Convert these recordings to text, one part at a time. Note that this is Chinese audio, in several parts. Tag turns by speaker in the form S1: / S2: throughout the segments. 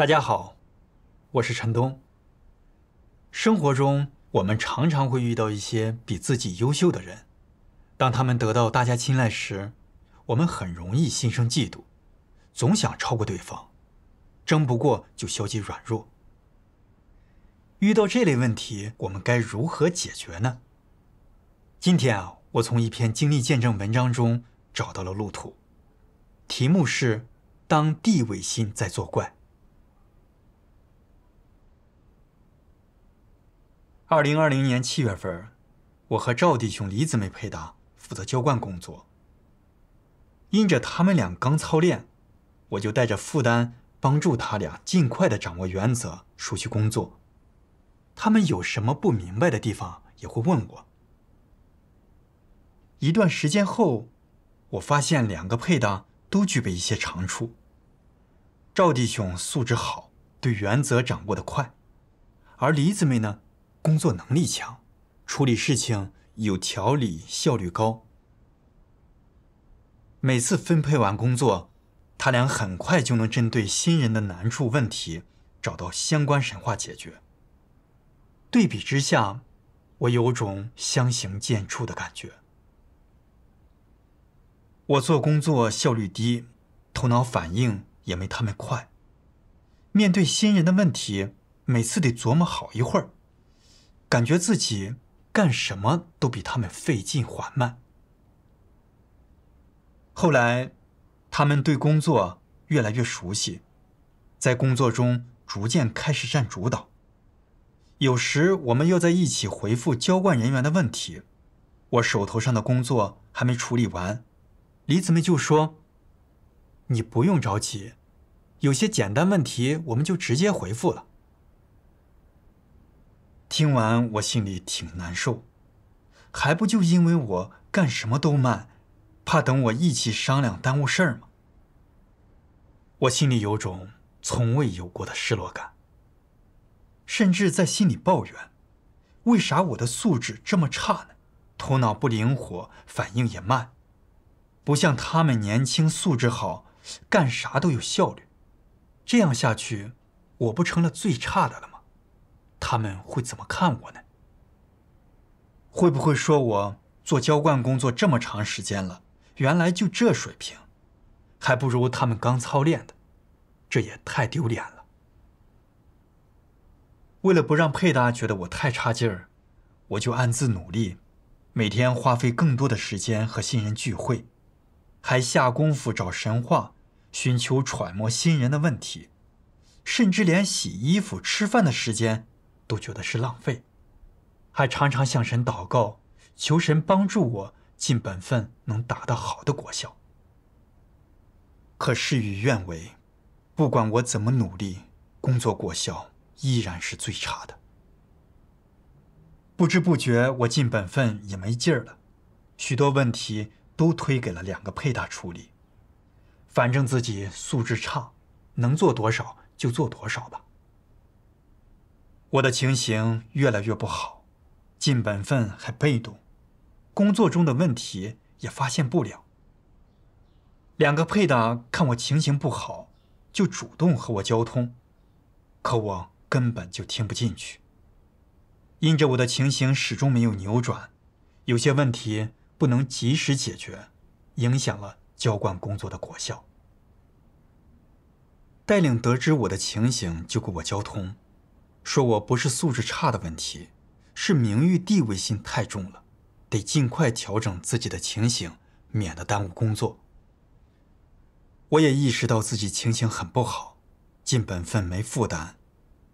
S1: 大家好，我是陈东。生活中，我们常常会遇到一些比自己优秀的人。当他们得到大家青睐时，我们很容易心生嫉妒，总想超过对方，争不过就消极软弱。遇到这类问题，我们该如何解决呢？今天啊，我从一篇经历见证文章中找到了路途，题目是《当地位心在作怪》。二零二零年七月份，我和赵弟兄、李姊妹配搭，负责浇灌工作。因着他们俩刚操练，我就带着负担帮助他俩尽快的掌握原则，熟悉工作。他们有什么不明白的地方也会问我。一段时间后，我发现两个配搭都具备一些长处。赵弟兄素质好，对原则掌握的快，而李姊妹呢？工作能力强，处理事情有条理，效率高。每次分配完工作，他俩很快就能针对新人的难处问题找到相关神话解决。对比之下，我有种相形见绌的感觉。我做工作效率低，头脑反应也没他们快，面对新人的问题，每次得琢磨好一会儿。感觉自己干什么都比他们费劲缓慢。后来，他们对工作越来越熟悉，在工作中逐渐开始占主导。有时我们又在一起回复浇灌人员的问题，我手头上的工作还没处理完，李子妹就说：“你不用着急，有些简单问题我们就直接回复了。”听完我心里挺难受，还不就因为我干什么都慢，怕等我一起商量耽误事儿吗？我心里有种从未有过的失落感，甚至在心里抱怨：为啥我的素质这么差呢？头脑不灵活，反应也慢，不像他们年轻素质好，干啥都有效率。这样下去，我不成了最差的了吗？他们会怎么看我呢？会不会说我做浇灌工作这么长时间了，原来就这水平，还不如他们刚操练的，这也太丢脸了。为了不让佩达觉得我太差劲儿，我就暗自努力，每天花费更多的时间和新人聚会，还下功夫找神话，寻求揣摩新人的问题，甚至连洗衣服、吃饭的时间。都觉得是浪费，还常常向神祷告，求神帮助我尽本分，能打到好的国效。可事与愿违，不管我怎么努力，工作国效依然是最差的。不知不觉，我尽本分也没劲儿了，许多问题都推给了两个配搭处理，反正自己素质差，能做多少就做多少吧。我的情形越来越不好，尽本分还被动，工作中的问题也发现不了。两个配的看我情形不好，就主动和我交通，可我根本就听不进去。因着我的情形始终没有扭转，有些问题不能及时解决，影响了浇灌工作的果效。带领得知我的情形，就给我交通。说我不是素质差的问题，是名誉地位心太重了，得尽快调整自己的情形，免得耽误工作。我也意识到自己情形很不好，尽本分没负担，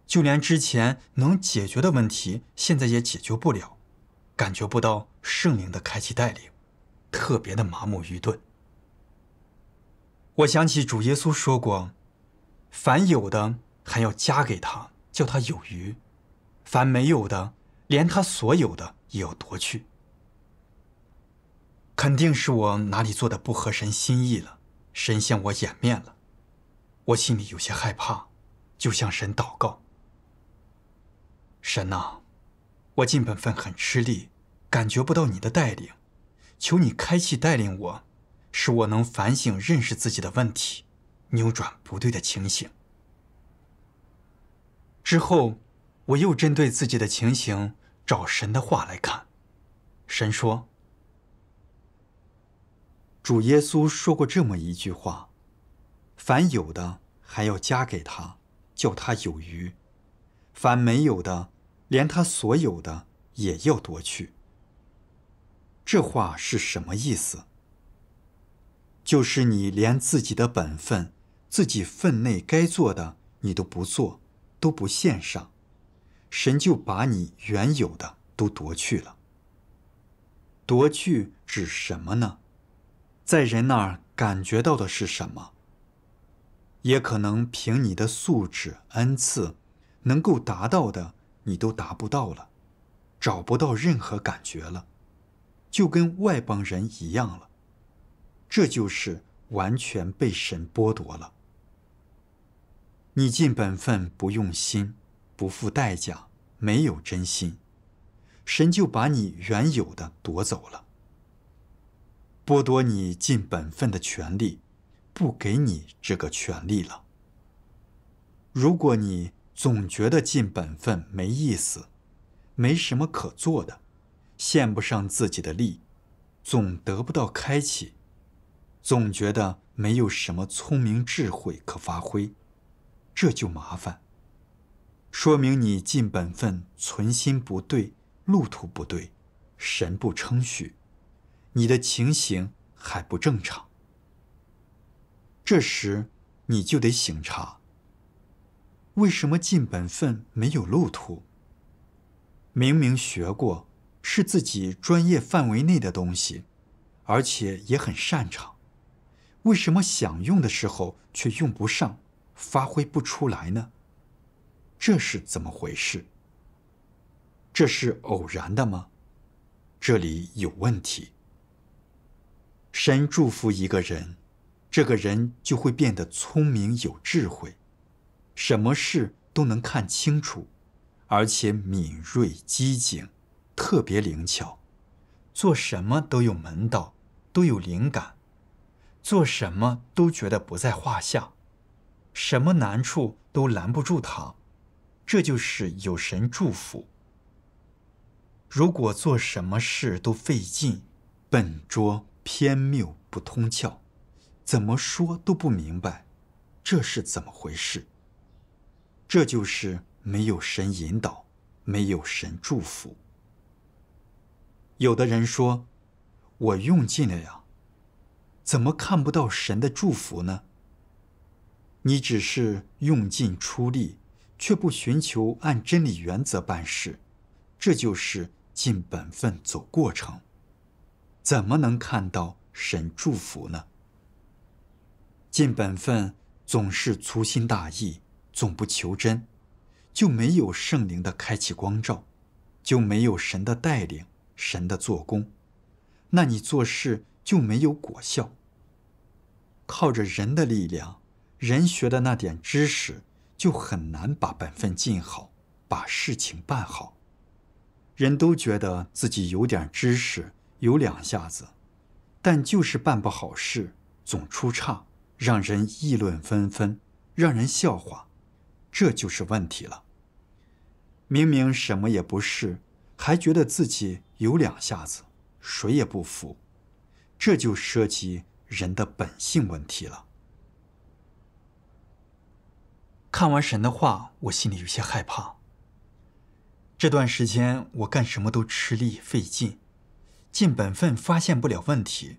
S1: 就连之前能解决的问题，现在也解决不了，感觉不到圣灵的开启带领，特别的麻木愚钝。我想起主耶稣说过：“凡有的还要加给他。”叫他有余，凡没有的，连他所有的也要夺去。肯定是我哪里做的不合神心意了，神向我掩面了。我心里有些害怕，就向神祷告。神呐，我尽本分很吃力，感觉不到你的带领，求你开启带领我，使我能反省认识自己的问题，扭转不对的情形。之后，我又针对自己的情形找神的话来看。神说：“主耶稣说过这么一句话，凡有的还要加给他，叫他有余；凡没有的，连他所有的也要夺去。”这话是什么意思？就是你连自己的本分、自己分内该做的，你都不做。都不献上，神就把你原有的都夺去了。夺去指什么呢？在人那儿感觉到的是什么？也可能凭你的素质恩赐，能够达到的你都达不到了，找不到任何感觉了，就跟外邦人一样了。这就是完全被神剥夺了。你尽本分不用心，不付代价，没有真心，神就把你原有的夺走了，剥夺你尽本分的权利，不给你这个权利了。如果你总觉得尽本分没意思，没什么可做的，献不上自己的力，总得不到开启，总觉得没有什么聪明智慧可发挥。这就麻烦，说明你尽本分存心不对，路途不对，神不称许，你的情形还不正常。这时你就得醒察：为什么尽本分没有路途？明明学过，是自己专业范围内的东西，而且也很擅长，为什么想用的时候却用不上？发挥不出来呢，这是怎么回事？这是偶然的吗？这里有问题。神祝福一个人，这个人就会变得聪明有智慧，什么事都能看清楚，而且敏锐机警，特别灵巧，做什么都有门道，都有灵感，做什么都觉得不在话下。什么难处都拦不住他，这就是有神祝福。如果做什么事都费劲、笨拙、偏谬不通窍，怎么说都不明白，这是怎么回事？这就是没有神引导，没有神祝福。有的人说：“我用尽了呀，怎么看不到神的祝福呢？”你只是用尽出力，却不寻求按真理原则办事，这就是尽本分走过程，怎么能看到神祝福呢？尽本分总是粗心大意，总不求真，就没有圣灵的开启光照，就没有神的带领，神的做工，那你做事就没有果效，靠着人的力量。人学的那点知识，就很难把本分尽好，把事情办好。人都觉得自己有点知识，有两下子，但就是办不好事，总出差，让人议论纷纷，让人笑话，这就是问题了。明明什么也不是，还觉得自己有两下子，谁也不服，这就涉及人的本性问题了。看完神的话，我心里有些害怕。这段时间我干什么都吃力费劲，尽本分发现不了问题，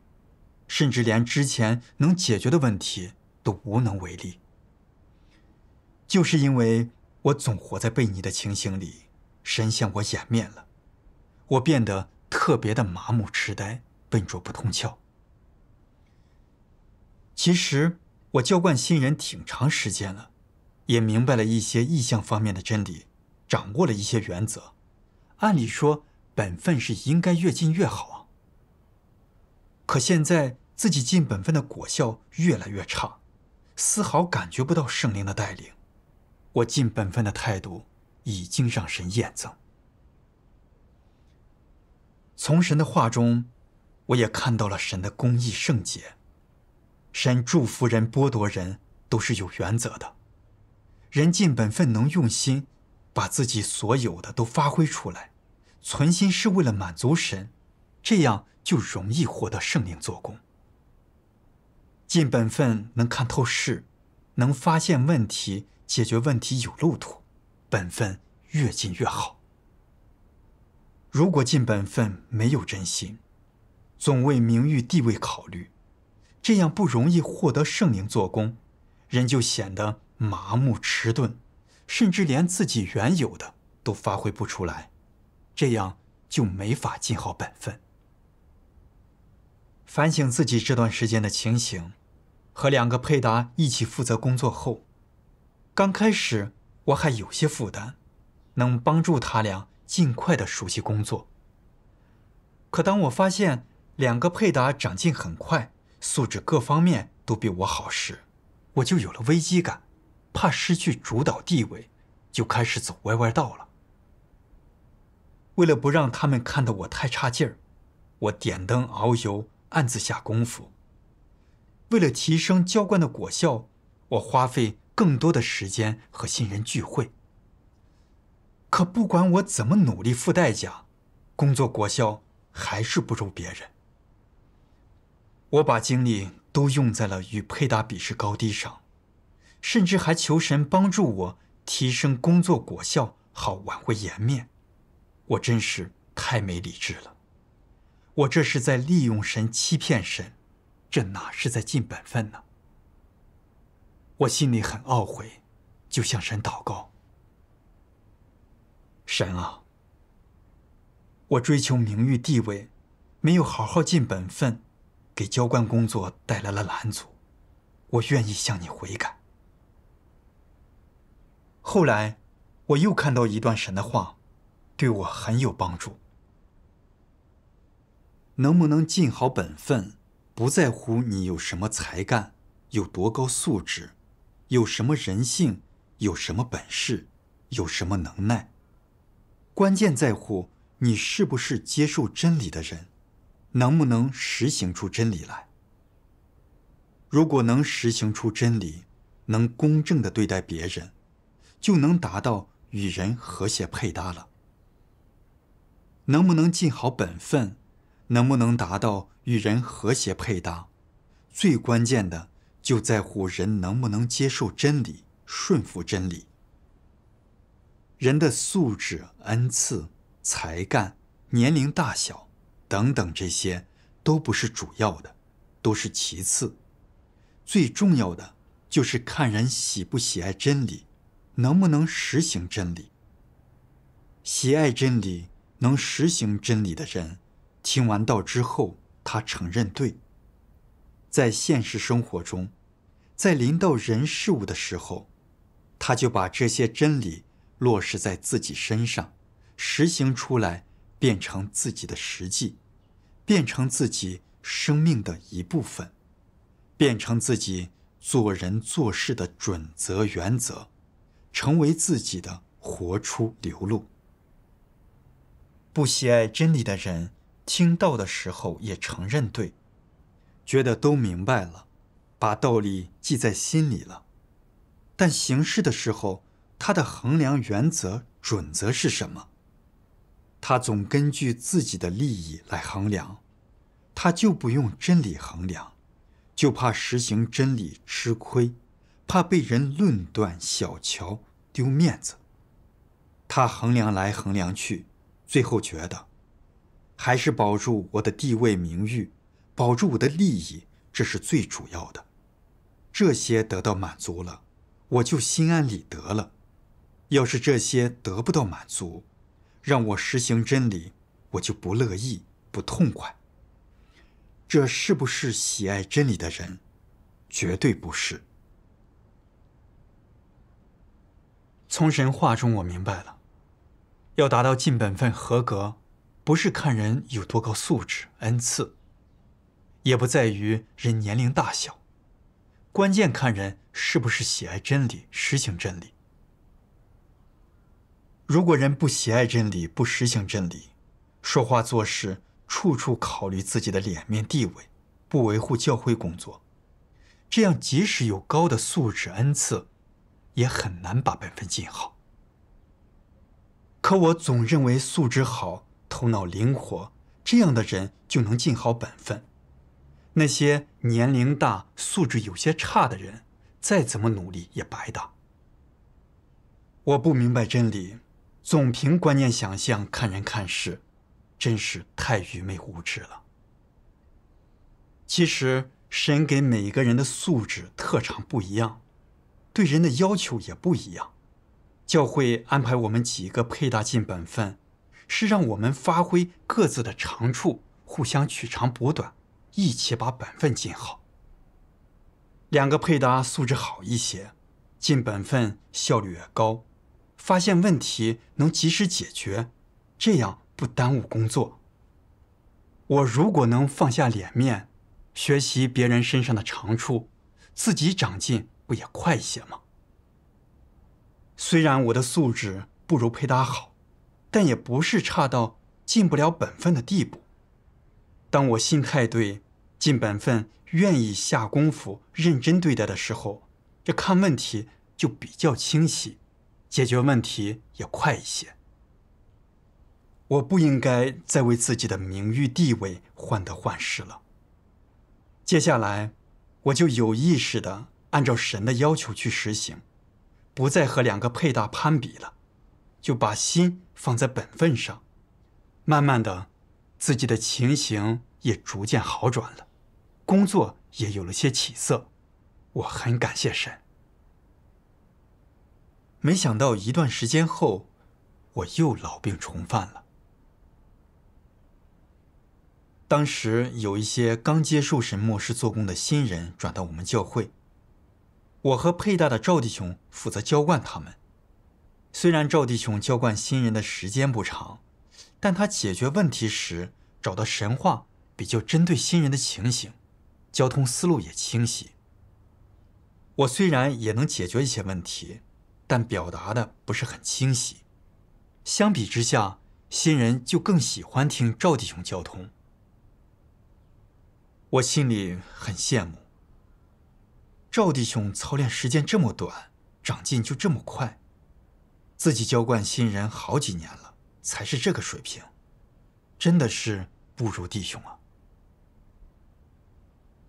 S1: 甚至连之前能解决的问题都无能为力。就是因为我总活在被你的情形里，神向我掩面了，我变得特别的麻木痴呆，笨拙不通窍。其实我浇灌新人挺长时间了。也明白了一些意象方面的真理，掌握了一些原则。按理说，本分是应该越近越好啊。可现在自己尽本分的果效越来越差，丝毫感觉不到圣灵的带领。我尽本分的态度已经让神厌憎。从神的话中，我也看到了神的公义圣洁。神祝福人、剥夺人都是有原则的。人尽本分能用心，把自己所有的都发挥出来，存心是为了满足神，这样就容易获得圣灵做工。尽本分能看透事，能发现问题，解决问题有路途。本分越尽越好。如果尽本分没有真心，总为名誉地位考虑，这样不容易获得圣灵做工，人就显得。麻木迟钝，甚至连自己原有的都发挥不出来，这样就没法尽好本分。反省自己这段时间的情形，和两个佩达一起负责工作后，刚开始我还有些负担，能帮助他俩尽快的熟悉工作。可当我发现两个佩达长进很快，素质各方面都比我好时，我就有了危机感。怕失去主导地位，就开始走歪歪道了。为了不让他们看到我太差劲儿，我点灯熬油，暗自下功夫。为了提升浇灌的果效，我花费更多的时间和新人聚会。可不管我怎么努力付代价，工作果效还是不如别人。我把精力都用在了与佩达比试高低上。甚至还求神帮助我提升工作果效，好挽回颜面。我真是太没理智了，我这是在利用神欺骗神，这哪是在尽本分呢？我心里很懊悔，就向神祷告。神啊，我追求名誉地位，没有好好尽本分，给交官工作带来了拦阻。我愿意向你悔改。后来，我又看到一段神的话，对我很有帮助。能不能尽好本分，不在乎你有什么才干，有多高素质，有什么人性，有什么本事，有什么能耐，关键在乎你是不是接受真理的人，能不能实行出真理来。如果能实行出真理，能公正的对待别人。就能达到与人和谐配搭了。能不能尽好本分，能不能达到与人和谐配搭，最关键的就在乎人能不能接受真理、顺服真理。人的素质、恩赐、才干、年龄大小等等这些都不是主要的，都是其次。最重要的就是看人喜不喜爱真理。能不能实行真理？喜爱真理、能实行真理的人，听完道之后，他承认对。在现实生活中，在临到人事物的时候，他就把这些真理落实在自己身上，实行出来，变成自己的实际，变成自己生命的一部分，变成自己做人做事的准则、原则。成为自己的活出流露。不喜爱真理的人，听到的时候也承认对，觉得都明白了，把道理记在心里了。但行事的时候，他的衡量原则准则是什么？他总根据自己的利益来衡量，他就不用真理衡量，就怕实行真理吃亏，怕被人论断小瞧。丢面子，他衡量来衡量去，最后觉得，还是保住我的地位名誉，保住我的利益，这是最主要的。这些得到满足了，我就心安理得了。要是这些得不到满足，让我实行真理，我就不乐意，不痛快。这是不是喜爱真理的人？绝对不是。从神话中，我明白了，要达到尽本分合格，不是看人有多高素质恩赐，也不在于人年龄大小，关键看人是不是喜爱真理、实行真理。如果人不喜爱真理、不实行真理，说话做事处处考虑自己的脸面地位，不维护教会工作，这样即使有高的素质恩赐。也很难把本分尽好。可我总认为素质好、头脑灵活这样的人就能尽好本分，那些年龄大、素质有些差的人，再怎么努力也白搭。我不明白真理，总凭观念想象看人看事，真是太愚昧无知了。其实，神给每个人的素质、特长不一样。对人的要求也不一样，教会安排我们几个配搭尽本分，是让我们发挥各自的长处，互相取长补短，一起把本分尽好。两个配搭素质好一些，尽本分效率也高，发现问题能及时解决，这样不耽误工作。我如果能放下脸面，学习别人身上的长处，自己长进。不也快一些吗？虽然我的素质不如佩达好，但也不是差到尽不了本分的地步。当我心态对、尽本分、愿意下功夫、认真对待的时候，这看问题就比较清晰，解决问题也快一些。我不应该再为自己的名誉地位患得患失了。接下来，我就有意识的。按照神的要求去实行，不再和两个配搭攀比了，就把心放在本分上，慢慢的，自己的情形也逐渐好转了，工作也有了些起色，我很感谢神。没想到一段时间后，我又老病重犯了。当时有一些刚接受神末世做工的新人转到我们教会。我和佩戴的赵弟兄负责浇灌他们。虽然赵弟兄浇灌新人的时间不长，但他解决问题时找到神话比较针对新人的情形，交通思路也清晰。我虽然也能解决一些问题，但表达的不是很清晰。相比之下，新人就更喜欢听赵弟兄交通。我心里很羡慕。赵弟兄操练时间这么短，长进就这么快，自己浇灌新人好几年了，才是这个水平，真的是不如弟兄啊。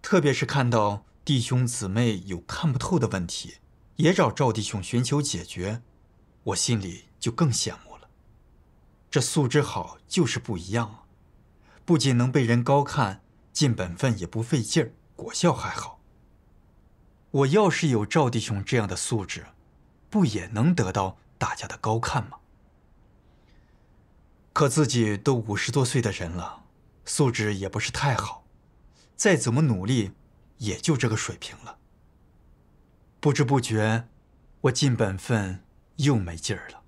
S1: 特别是看到弟兄姊妹有看不透的问题，也找赵弟兄寻求解决，我心里就更羡慕了。这素质好就是不一样啊，不仅能被人高看，尽本分也不费劲儿，果效还好。我要是有赵弟兄这样的素质，不也能得到大家的高看吗？可自己都五十多岁的人了，素质也不是太好，再怎么努力，也就这个水平了。不知不觉，我尽本分又没劲儿了。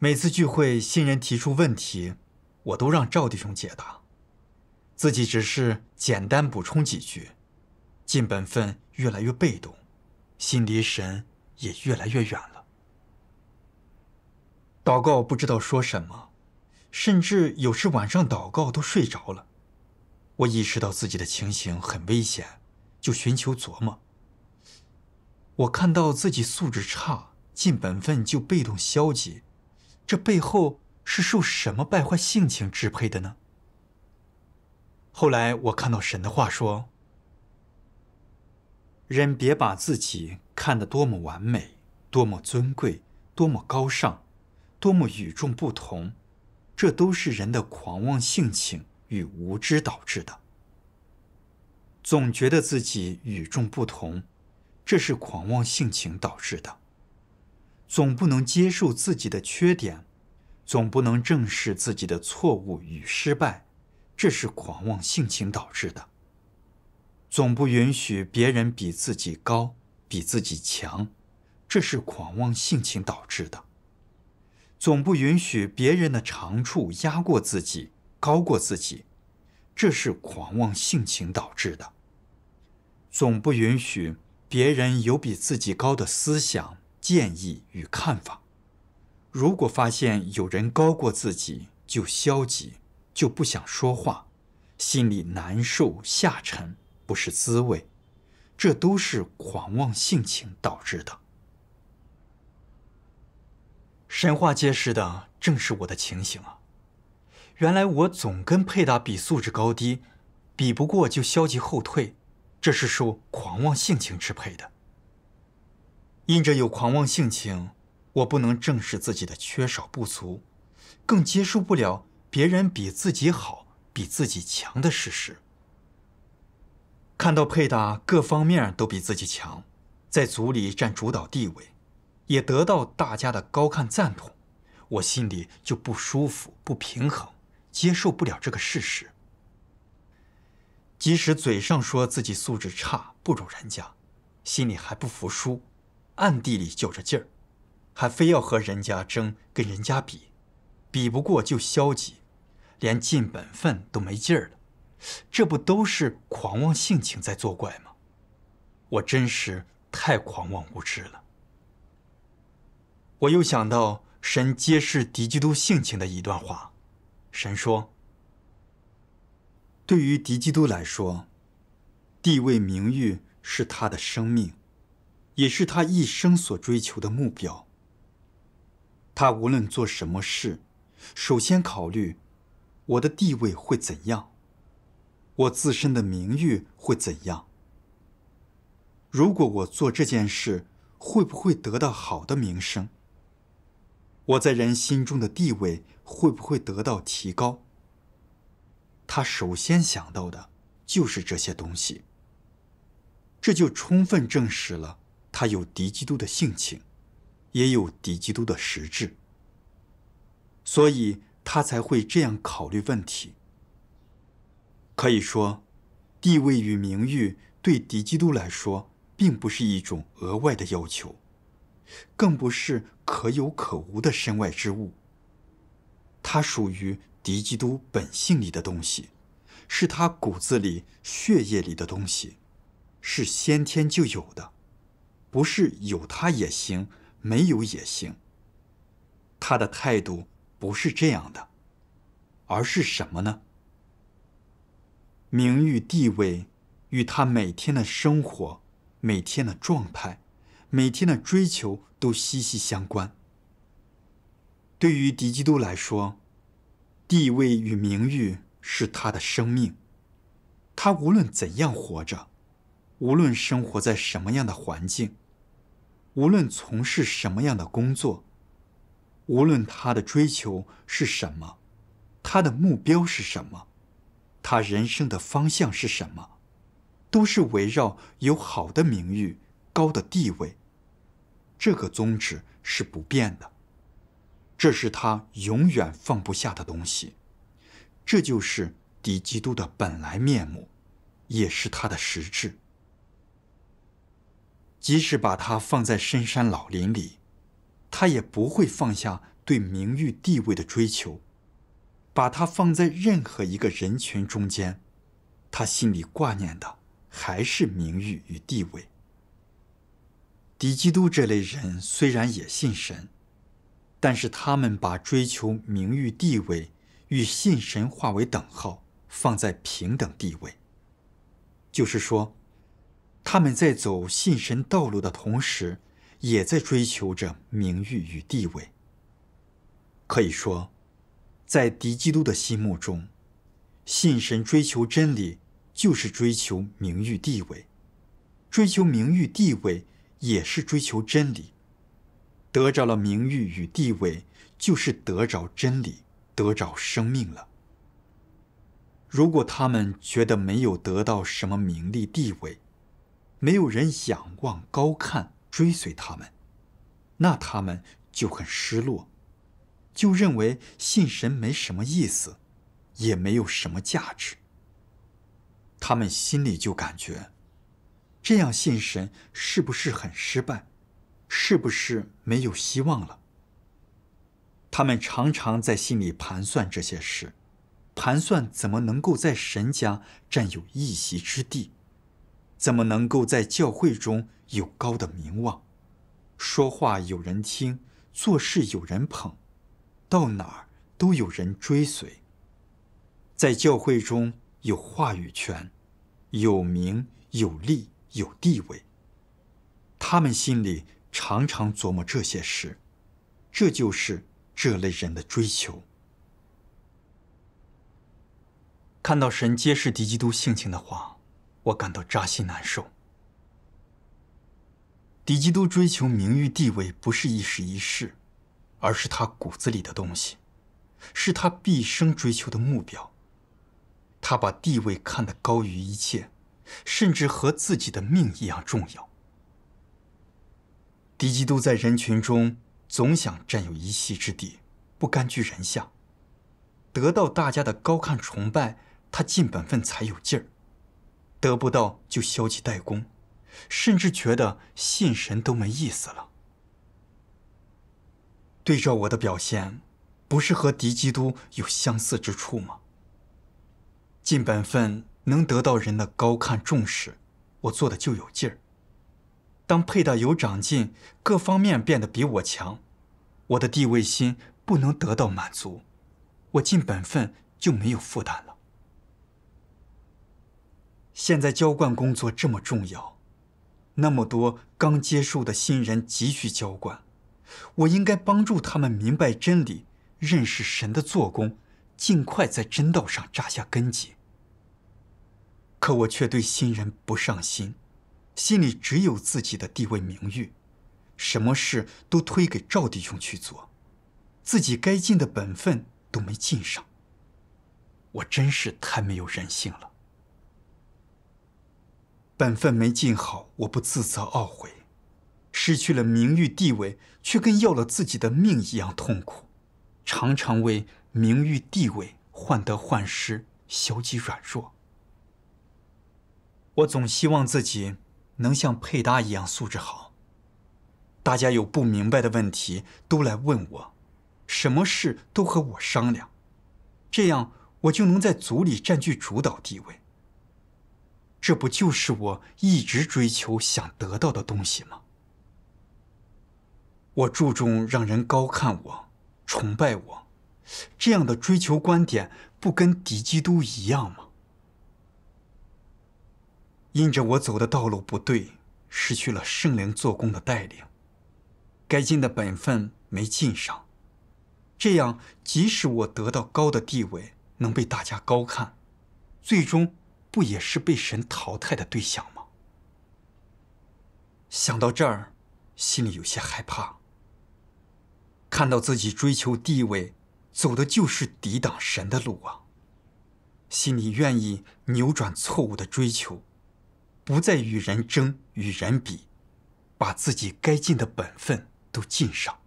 S1: 每次聚会，新人提出问题，我都让赵弟兄解答，自己只是简单补充几句。尽本分越来越被动，心离神也越来越远了。祷告不知道说什么，甚至有时晚上祷告都睡着了。我意识到自己的情形很危险，就寻求琢磨。我看到自己素质差，尽本分就被动消极，这背后是受什么败坏性情支配的呢？后来我看到神的话说。人别把自己看得多么完美，多么尊贵，多么高尚，多么与众不同，这都是人的狂妄性情与无知导致的。总觉得自己与众不同，这是狂妄性情导致的。总不能接受自己的缺点，总不能正视自己的错误与失败，这是狂妄性情导致的。总不允许别人比自己高、比自己强，这是狂妄性情导致的；总不允许别人的长处压过自己、高过自己，这是狂妄性情导致的；总不允许别人有比自己高的思想、建议与看法。如果发现有人高过自己，就消极，就不想说话，心里难受、下沉。不是滋味，这都是狂妄性情导致的。神话揭示的正是我的情形啊！原来我总跟佩达比素质高低，比不过就消极后退，这是受狂妄性情支配的。因着有狂妄性情，我不能正视自己的缺少不足，更接受不了别人比自己好、比自己强的事实。看到佩达各方面都比自己强，在组里占主导地位，也得到大家的高看赞同，我心里就不舒服、不平衡，接受不了这个事实。即使嘴上说自己素质差、不如人家，心里还不服输，暗地里较着劲儿，还非要和人家争、跟人家比，比不过就消极，连尽本分都没劲儿了。这不都是狂妄性情在作怪吗？我真是太狂妄无知了。我又想到神揭示狄基督性情的一段话：，神说，对于狄基督来说，地位、名誉是他的生命，也是他一生所追求的目标。他无论做什么事，首先考虑我的地位会怎样。我自身的名誉会怎样？如果我做这件事，会不会得到好的名声？我在人心中的地位会不会得到提高？他首先想到的就是这些东西。这就充分证实了他有敌基督的性情，也有敌基督的实质，所以他才会这样考虑问题。可以说，地位与名誉对狄基督来说，并不是一种额外的要求，更不是可有可无的身外之物。它属于狄基督本性里的东西，是他骨子里、血液里的东西，是先天就有的，不是有他也行，没有也行。他的态度不是这样的，而是什么呢？名誉地位与他每天的生活、每天的状态、每天的追求都息息相关。对于迪基督来说，地位与名誉是他的生命。他无论怎样活着，无论生活在什么样的环境，无论从事什么样的工作，无论他的追求是什么，他的目标是什么。他人生的方向是什么？都是围绕有好的名誉、高的地位，这个宗旨是不变的。这是他永远放不下的东西，这就是敌基督的本来面目，也是他的实质。即使把他放在深山老林里，他也不会放下对名誉地位的追求。把他放在任何一个人群中间，他心里挂念的还是名誉与地位。迪基督这类人虽然也信神，但是他们把追求名誉地位与信神划为等号，放在平等地位。就是说，他们在走信神道路的同时，也在追求着名誉与地位。可以说。在敌基督的心目中，信神追求真理就是追求名誉地位，追求名誉地位也是追求真理。得着了名誉与地位，就是得着真理，得着生命了。如果他们觉得没有得到什么名利地位，没有人仰望高看追随他们，那他们就很失落。就认为信神没什么意思，也没有什么价值。他们心里就感觉，这样信神是不是很失败，是不是没有希望了？他们常常在心里盘算这些事，盘算怎么能够在神家占有一席之地，怎么能够在教会中有高的名望，说话有人听，做事有人捧。到哪儿都有人追随，在教会中有话语权、有名、有利、有地位。他们心里常常琢磨这些事，这就是这类人的追求。看到神揭示敌基督性情的话，我感到扎心难受。敌基督追求名誉地位不是一时一事，而是他骨子里的东西，是他毕生追求的目标。他把地位看得高于一切，甚至和自己的命一样重要。狄基都在人群中，总想占有一席之地，不甘居人下。得到大家的高看崇拜，他尽本分才有劲儿；得不到就消极怠工，甚至觉得信神都没意思了。对照我的表现，不是和狄基督有相似之处吗？尽本分能得到人的高看重视，我做的就有劲儿。当佩戴有长进，各方面变得比我强，我的地位心不能得到满足，我尽本分就没有负担了。现在浇灌工作这么重要，那么多刚接受的新人急需浇灌。我应该帮助他们明白真理，认识神的做工，尽快在真道上扎下根基。可我却对新人不上心，心里只有自己的地位名誉，什么事都推给赵弟兄去做，自己该尽的本分都没尽上。我真是太没有人性了。本分没尽好，我不自责懊悔。失去了名誉地位，却跟要了自己的命一样痛苦，常常为名誉地位患得患失，消极软弱。我总希望自己能像佩达一样素质好，大家有不明白的问题都来问我，什么事都和我商量，这样我就能在组里占据主导地位。这不就是我一直追求想得到的东西吗？我注重让人高看我、崇拜我，这样的追求观点不跟敌基督一样吗？因着我走的道路不对，失去了圣灵做工的带领，该尽的本分没尽上，这样即使我得到高的地位，能被大家高看，最终不也是被神淘汰的对象吗？想到这儿，心里有些害怕。看到自己追求地位，走的就是抵挡神的路啊！心里愿意扭转错误的追求，不再与人争、与人比，把自己该尽的本分都尽上。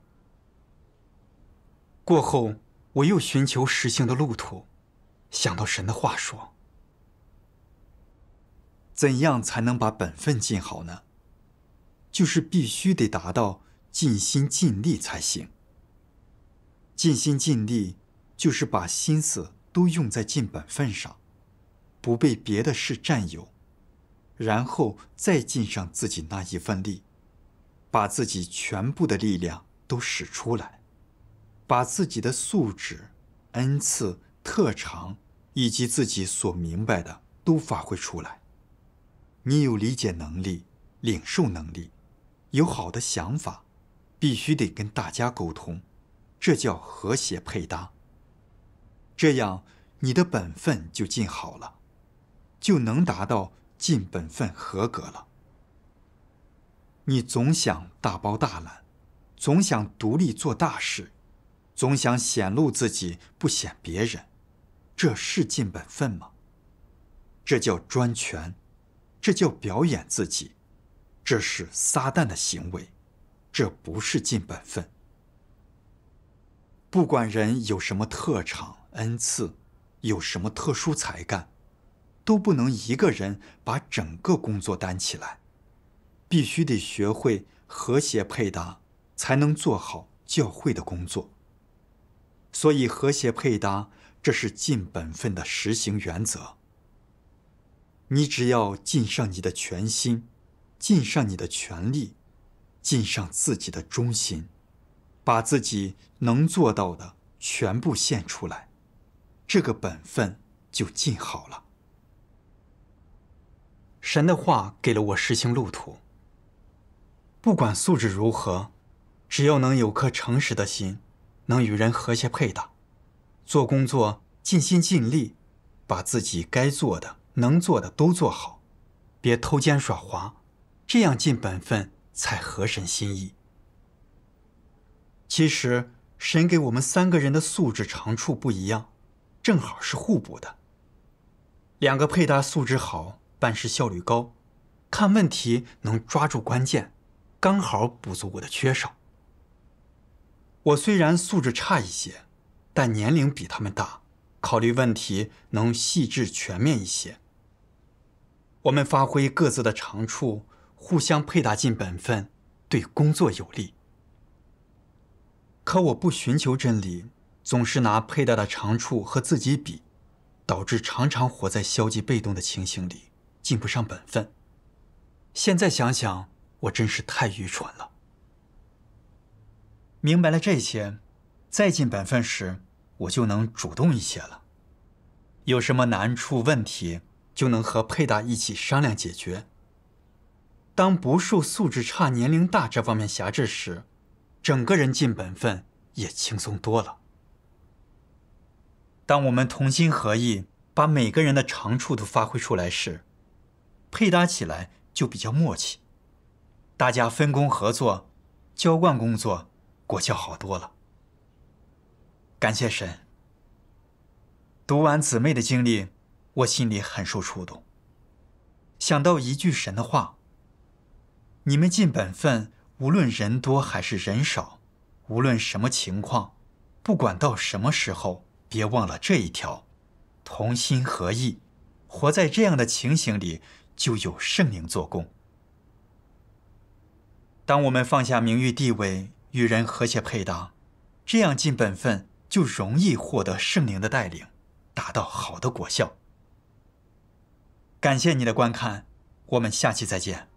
S1: 过后，我又寻求实行的路途，想到神的话说：“怎样才能把本分尽好呢？就是必须得达到尽心尽力才行。”尽心尽力，就是把心思都用在尽本分上，不被别的事占有，然后再尽上自己那一份力，把自己全部的力量都使出来，把自己的素质、恩赐、特长以及自己所明白的都发挥出来。你有理解能力、领受能力，有好的想法，必须得跟大家沟通。这叫和谐配搭。这样你的本分就尽好了，就能达到尽本分合格了。你总想大包大揽，总想独立做大事，总想显露自己不显别人，这是尽本分吗？这叫专权，这叫表演自己，这是撒旦的行为，这不是尽本分。不管人有什么特长、恩赐，有什么特殊才干，都不能一个人把整个工作担起来，必须得学会和谐配搭，才能做好教会的工作。所以，和谐配搭这是尽本分的实行原则。你只要尽上你的全心，尽上你的全力，尽上自己的忠心。把自己能做到的全部献出来，这个本分就尽好了。神的话给了我实行路途。不管素质如何，只要能有颗诚实的心，能与人和谐配搭，做工作尽心尽力，把自己该做的、能做的都做好，别偷奸耍滑，这样尽本分才合神心意。其实，神给我们三个人的素质长处不一样，正好是互补的。两个配搭素质好，办事效率高，看问题能抓住关键，刚好补足我的缺少。我虽然素质差一些，但年龄比他们大，考虑问题能细致全面一些。我们发挥各自的长处，互相配搭尽本分，对工作有利。可我不寻求真理，总是拿佩达的长处和自己比，导致常常活在消极被动的情形里，尽不上本分。现在想想，我真是太愚蠢了。明白了这些，再尽本分时，我就能主动一些了。有什么难处问题，就能和佩达一起商量解决。当不受素质差、年龄大这方面限制时。整个人尽本分也轻松多了。当我们同心合意，把每个人的长处都发挥出来时，配搭起来就比较默契。大家分工合作，浇灌工作果效好多了。感谢神。读完姊妹的经历，我心里很受触动。想到一句神的话：“你们尽本分。”无论人多还是人少，无论什么情况，不管到什么时候，别忘了这一条：同心合意，活在这样的情形里，就有圣灵做工。当我们放下名誉地位，与人和谐配搭，这样尽本分，就容易获得圣灵的带领，达到好的果效。感谢你的观看，我们下期再见。